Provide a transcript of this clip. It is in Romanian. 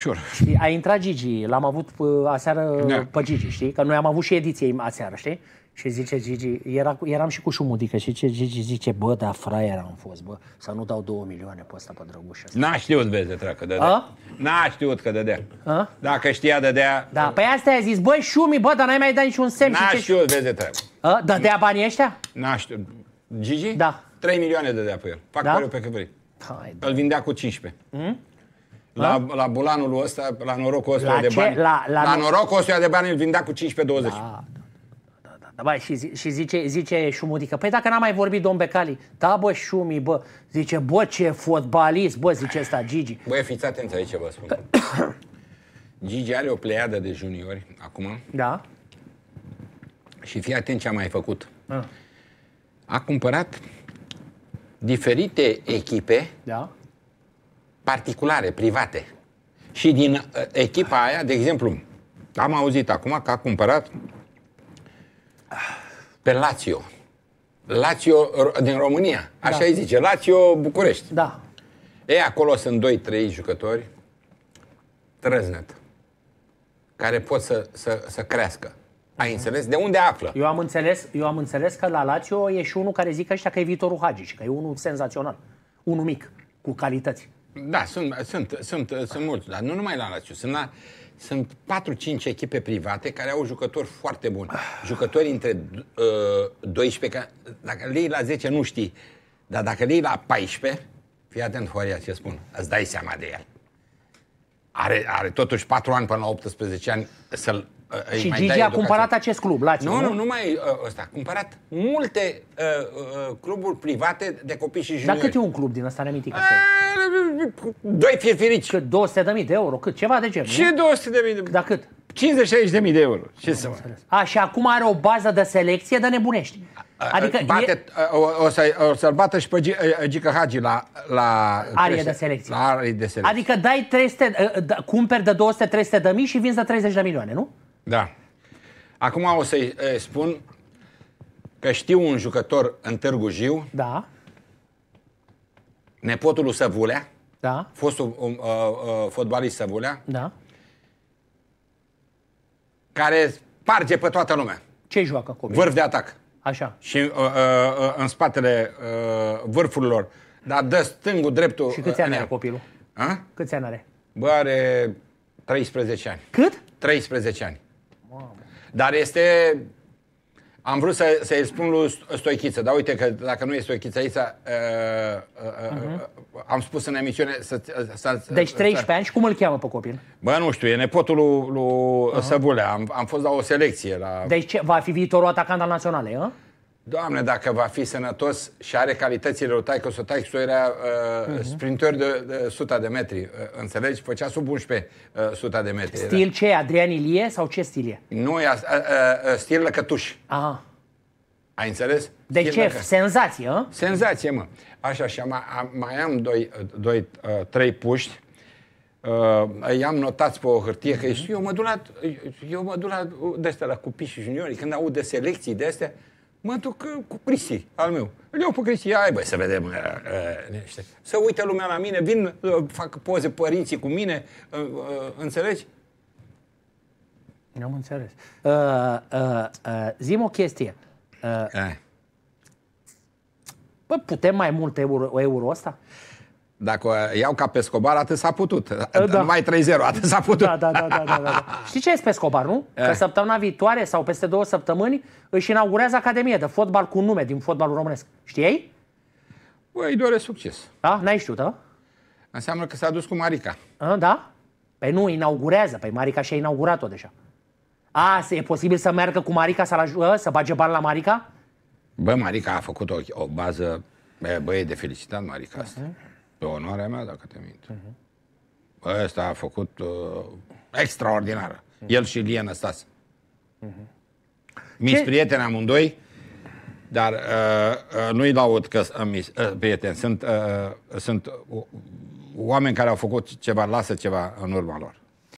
Sure. Știi? A intrat Gigi, l-am avut uh, aseară yeah. Da. pe Gigi, știi? Că noi am avut și ediție aseară, știi? Și zice Gigi, era, eram și cu șumudică și ce Gigi zice, bă, da, fraier am fost, bă, să nu dau două milioane pe ăsta, pe drăgușă. N-a știut, vezi, de treacă, dădea. N-a știut că dădea. A? Dacă știa, dădea... Da, păi asta a zis, băi, șumi, bă, dar n-ai mai dat niciun semn. N-a știut, vezi, de treacă. A? Dădea banii ăștia? N-a știut. Gigi? Da. 3 milioane dădea pe el. Fac da? pe care vrei. Îl da. vindea cu 15. Mm? La, da? la bulanul ăsta, la norocul ăsta la de ce? bani. La, la, la norocul ăsta de bani îl vindea cu 15-20. Da, da, da, da bă, și, și zice, zice Șumudică, păi dacă n-am mai vorbit domn Becali, da bă, Șumi, bă, zice, bă, ce fotbalist, bă, zice ăsta Gigi. Băi, fiți atenți aici, vă spun. Gigi are o pleiadă de juniori acum. Da. Și fii atent ce a mai făcut. A, ah. a cumpărat diferite echipe da particulare, private. Și din uh, echipa aia, de exemplu, am auzit acum că a cumpărat pe Lazio. Lazio din România. Așa da. îi zice. Lazio București. Da. E, acolo sunt 2-3 jucători trăznet care pot să, să, să crească. Ai mhm. înțeles? De unde află? Eu am înțeles, eu am înțeles că la Lazio e și unul care zic ăștia că e viitorul Hagi și că e unul senzațional. Unul mic, cu calități. Da, sunt, sunt, sunt, sunt mulți, dar nu numai la Lazio, sunt la sunt 4-5 echipe private care au jucători foarte buni. Jucători între uh, 12, dacă le la 10 nu știi, dar dacă le la 14, fii atent, Horia, ce spun, îți dai seama de el. Are, are totuși 4 ani până la 18 ani să-l uh, și Gigi a cumpărat acest club, Lazio, nu? Nu, nu, numai uh, ăsta. A cumpărat multe uh, uh, cluburi private de copii și juniori. Dar cât e un club din ăsta, ne doi firfirici. Cât? Deci, 200 de mii de euro? Cât? Ceva de genul. Ce 200 de mii de Da, cât? 50-60 de mii de euro. Ce să A, și acum are o bază de selecție de nebunești. Adică Bate, e... o, o, să, o să-l bată și pe Gica Hagi la, la, arie de selecție. la arie de selecție. Adică dai 300, da, cumperi de 200-300 de mii și vinzi de 30 de milioane, nu? Da. Acum o să-i spun că știu un jucător în Târgu Jiu. Da. Nepotul lui Săvulea da. un, un um, uh, uh, fotbalist Săvulea. Da. Care sparge pe toată lumea. Ce joacă copilul? Vârf de atac. Așa. Și uh, uh, uh, în spatele uh, vârfurilor. Dar dă stângul, dreptul. Și câți ani uh, are copilul? A? Câți ani are? Bă, are 13 ani. Cât? 13 ani. Mamă. Dar este am vrut să, să-i spun lui Stoichiță, dar uite că dacă nu e Stoichiță aici, uh, uh, uh, uh-huh. am spus în emisiune să... Uh, să deci 13 să... ani și cum îl cheamă pe copil? Bă, nu știu, e nepotul lui, lui uh-huh. Săbulea. Am, am fost la o selecție. la. Deci va fi viitorul atacant al naționalei, uh? Doamne, dacă va fi sănătos și are calitățile lui Taico Sotaico, era uh, uh-huh. Mhm. sprinter de de 100 de metri, uh, înțelegi? Făcea sub 11 uh, 100 de metri. Stil era. ce? Adrian Ilie sau ce stil e? Nu, e uh, uh, stil lăcătuș. Aha. Ai înțeles? De stil ce? Lăcă... Senzație, uh? Senzație, mă. Așa, și am mai am doi, doi uh, trei puști. Uh, i-am notat pe o hârtie că mhm. eu mă duc la, eu mă duc la, de la cupiși juniorii, când aud de selecții de astea, mă duc uh, cu Cristi, al meu. Îl iau pe Cristi, hai băi, să vedem. Uh, uh, Să uite lumea la mine, vin, uh, fac poze părinții cu mine, uh, uh, înțelegi? Am înțeles. Uh, uh, uh, zim o chestie. Uh, uh. Bă, putem mai mult euro, euro ăsta? Dacă iau ca pe Scobar, atât s-a putut. Da. Numai 3-0, atât s-a putut. Da, da, da, da, da, da. Știi ce e pe Scobar, nu? E. Eh. Că săptămâna viitoare sau peste două săptămâni își inaugurează Academie de fotbal cu nume din fotbalul românesc. Știi? Băi, îi doresc succes. Da? N-ai știut, da? Înseamnă că s-a dus cu Marica. A, da? Păi nu, inaugurează. Păi Marica și-a inaugurat-o deja. A, e posibil să meargă cu Marica, să, ă, să bage bani la Marica? Bă, Marica a făcut o, o bază... Băie de felicitat, Marica asta. Uh-huh. Pe onoarea mea, dacă te mint. Uh-huh. Mhm. Asta ăsta a făcut uh, extraordinară. Uh-huh. El și Ilie Năstase. Uh-huh. Mhm. Mi-s prieteni amândoi, dar uh, uh, nu-i laud că sunt uh, uh, prieteni. Sunt, uh, sunt uh, oameni care au făcut ceva, lasă ceva în urma lor.